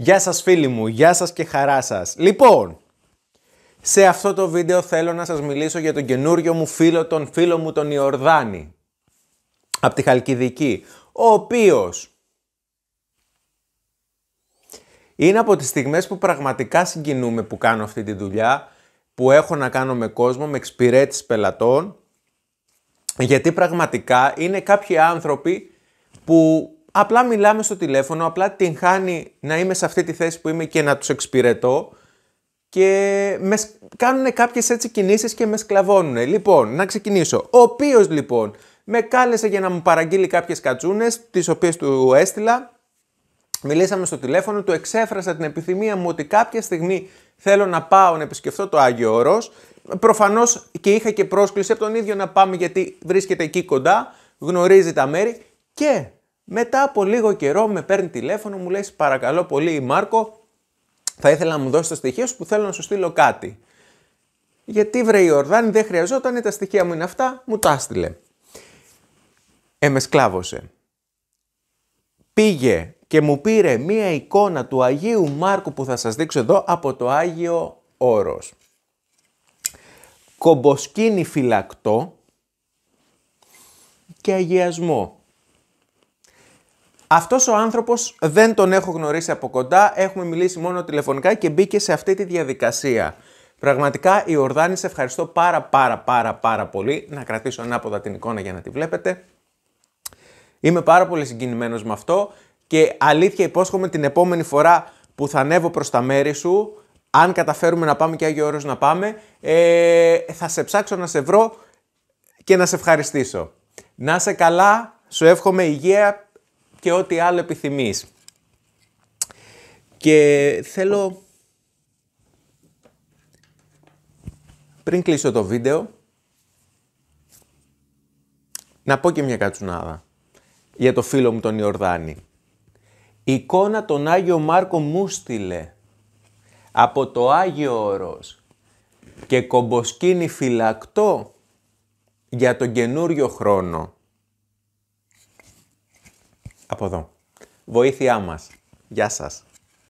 Γεια σας φίλοι μου, γεια σας και χαρά σας. Λοιπόν, σε αυτό το βίντεο θέλω να σας μιλήσω για τον καινούριο μου φίλο, τον φίλο μου τον Ιορδάνη, από τη Χαλκιδική, ο οποίος είναι από τις στιγμές που πραγματικά συγκινούμε που κάνω αυτή τη δουλειά, που έχω να κάνω με κόσμο, με εξυπηρέτηση πελατών, γιατί πραγματικά είναι κάποιοι άνθρωποι που απλά μιλάμε στο τηλέφωνο, απλά την χάνει να είμαι σε αυτή τη θέση που είμαι και να τους εξυπηρετώ και με σ... κάνουν κάποιες έτσι κινήσεις και με σκλαβώνουν. Λοιπόν, να ξεκινήσω. Ο οποίος, λοιπόν με κάλεσε για να μου παραγγείλει κάποιες κατσούνες, τις οποίες του έστειλα. Μιλήσαμε στο τηλέφωνο, του εξέφρασα την επιθυμία μου ότι κάποια στιγμή θέλω να πάω να επισκεφτώ το Άγιο Όρος. Προφανώς και είχα και πρόσκληση από τον ίδιο να πάμε γιατί βρίσκεται εκεί κοντά, γνωρίζει τα μέρη και μετά από λίγο καιρό με παίρνει τηλέφωνο, μου λέει παρακαλώ πολύ Μάρκο, θα ήθελα να μου δώσει τα στοιχεία σου που θέλω να σου στείλω κάτι. Γιατί βρε η Ορδάνη δεν χρειαζόταν, τα στοιχεία μου είναι αυτά, μου τα έστειλε. Ε, με σκλάβωσε. Πήγε και μου πήρε μία εικόνα του Αγίου Μάρκου που θα σας δείξω εδώ από το Άγιο Όρος. Κομποσκίνη φυλακτό και αγιασμό. Αυτός ο άνθρωπος δεν τον έχω γνωρίσει από κοντά, έχουμε μιλήσει μόνο τηλεφωνικά και μπήκε σε αυτή τη διαδικασία. Πραγματικά Ιορδάνη, σε ευχαριστώ πάρα πάρα πάρα πάρα πολύ. Να κρατήσω ανάποδα την εικόνα για να τη βλέπετε. Είμαι πάρα πολύ συγκινημένος με αυτό και αλήθεια υπόσχομαι την επόμενη φορά που θα ανέβω προς τα μέρη σου, αν καταφέρουμε να πάμε και Άγιο Όρος να πάμε, ε, θα σε ψάξω να σε βρω και να σε ευχαριστήσω. Να σε καλά, σου εύχομαι υγεία, και ό,τι άλλο επιθυμείς. Και θέλω... Πριν κλείσω το βίντεο, να πω και μια κατσουνάδα για το φίλο μου τον Ιορδάνη. Η εικόνα τον Άγιο Μάρκο μου στείλε από το Άγιο Όρος και κομποσκίνη φυλακτό για τον καινούριο χρόνο από εδώ. Βοήθειά μας. Γεια σας.